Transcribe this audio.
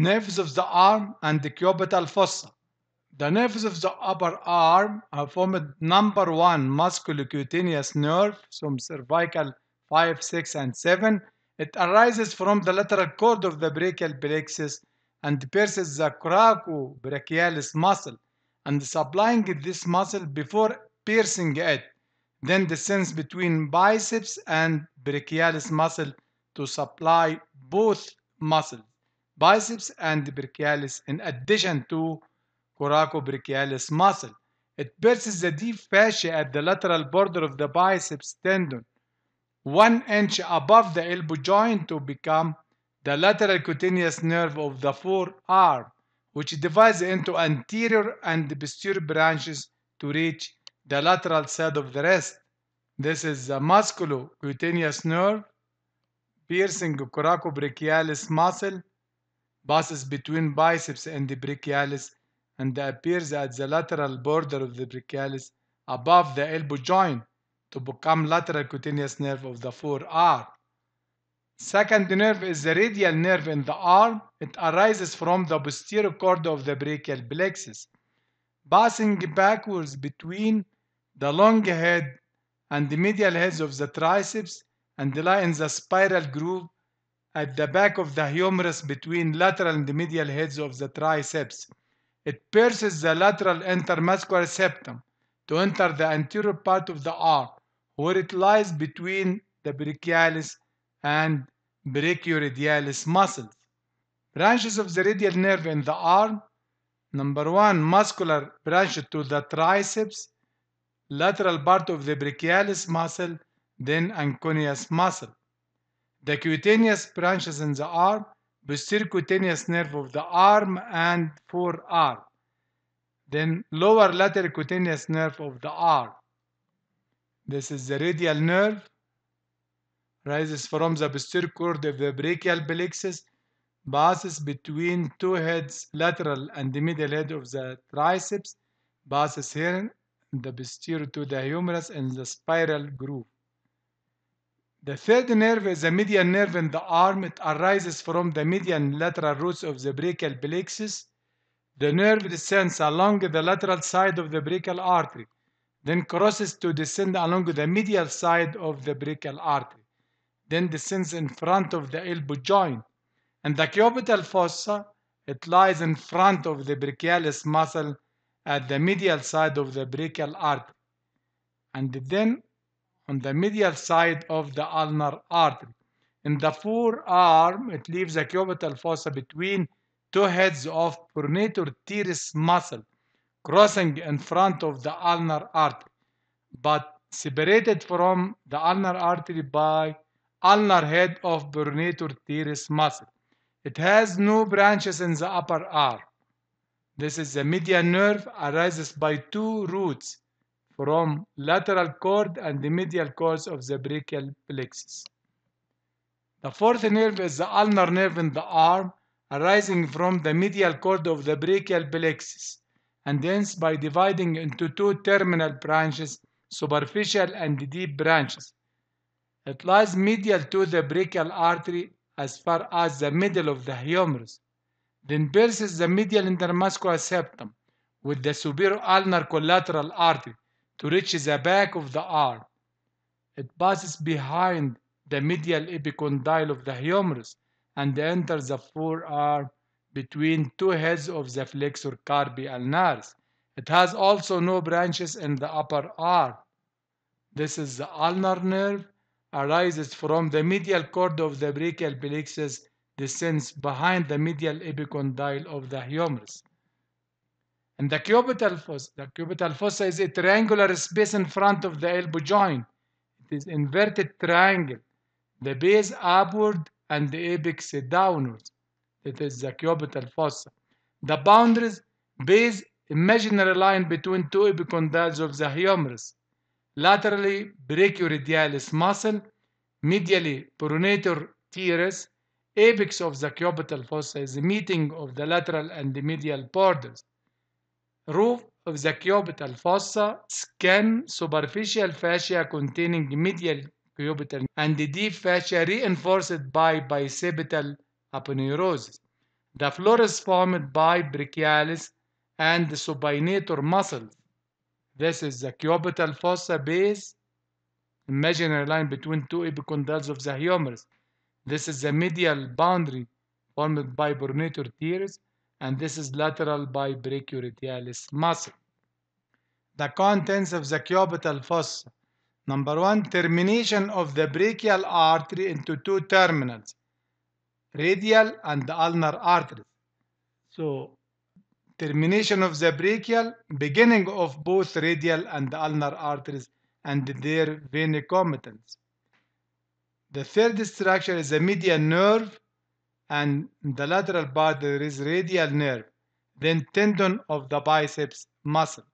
nerves of the arm and the cubital fossa. The nerves of the upper arm are formed number one musculocutaneous nerve from cervical 5, 6, and 7. It arises from the lateral cord of the brachial plexus and pierces the coracobrachialis muscle and supplying this muscle before piercing it. Then descends between biceps and brachialis muscle to supply both muscles biceps and brachialis in addition to coracobrachialis muscle. It pierces the deep fascia at the lateral border of the biceps tendon, one inch above the elbow joint to become the lateral cutaneous nerve of the forearm, which divides into anterior and posterior branches to reach the lateral side of the wrist. This is the musculocutaneous nerve piercing coracobrachialis muscle passes between biceps and the brachialis and appears at the lateral border of the brachialis above the elbow joint to become lateral cutaneous nerve of the forearm. Second nerve is the radial nerve in the arm. It arises from the posterior cord of the brachial plexus, passing backwards between the long head and the medial heads of the triceps and lie in the spiral groove at the back of the humerus between lateral and medial heads of the triceps. It pierces the lateral intermuscular septum to enter the anterior part of the arm, where it lies between the brachialis and brachioradialis muscles. Branches of the radial nerve in the arm. Number one, muscular branch to the triceps, lateral part of the brachialis muscle, then anconeus muscle. The cutaneous branches in the arm, posterior nerve of the arm and forearm. Then lower lateral cutaneous nerve of the arm. This is the radial nerve. Rises from the posterior cord of the brachial plexus, passes between two heads, lateral and the middle head of the triceps, passes here, the posterior to the humerus and the spiral groove. The third nerve is the median nerve in the arm. It arises from the median lateral roots of the brachial plexus. The nerve descends along the lateral side of the brachial artery, then crosses to descend along the medial side of the brachial artery, then descends in front of the elbow joint. And the cubital fossa, it lies in front of the brachialis muscle at the medial side of the brachial artery. And then on the medial side of the ulnar artery. In the forearm, it leaves a cubital fossa between two heads of pronator teres muscle, crossing in front of the ulnar artery, but separated from the ulnar artery by ulnar head of pronator teres muscle. It has no branches in the upper arm. This is the median nerve arises by two roots, from lateral cord and the medial cords of the brachial plexus. The fourth nerve is the ulnar nerve in the arm arising from the medial cord of the brachial plexus and ends by dividing into two terminal branches, superficial and deep branches. It lies medial to the brachial artery as far as the middle of the humerus, then pierces the medial intermuscular septum with the superior ulnar collateral artery to reach the back of the arm. It passes behind the medial epicondyle of the humerus and enters the forearm between two heads of the flexor carpi ulnaris. It has also no branches in the upper arm. This is the ulnar nerve, arises from the medial cord of the brachial plexus, descends behind the medial epicondyle of the humerus. And the cubital fossa, the cubital fossa is a triangular space in front of the elbow joint. It is inverted triangle. The base upward and the apex downwards. It is the cubital fossa. The boundaries, base imaginary line between two epicondyles of the humerus. Laterally, brachioradialis muscle. Medially, pronator teres. Apex of the cubital fossa is the meeting of the lateral and the medial borders roof of the cubital fossa, skin, superficial fascia containing medial cubital and the deep fascia reinforced by bicipital aponeurosis. The floor is formed by brachialis and the subinator muscles. This is the cubital fossa base, imaginary line between two epicondyles of the humerus. This is the medial boundary formed by pronator teres and this is lateral bibrachioretialis muscle. The contents of the cubital fossa. Number one, termination of the brachial artery into two terminals, radial and the ulnar arteries. So termination of the brachial, beginning of both radial and ulnar arteries and their venicomitants. The third structure is the median nerve and the lateral part there is radial nerve, then tendon of the biceps muscle.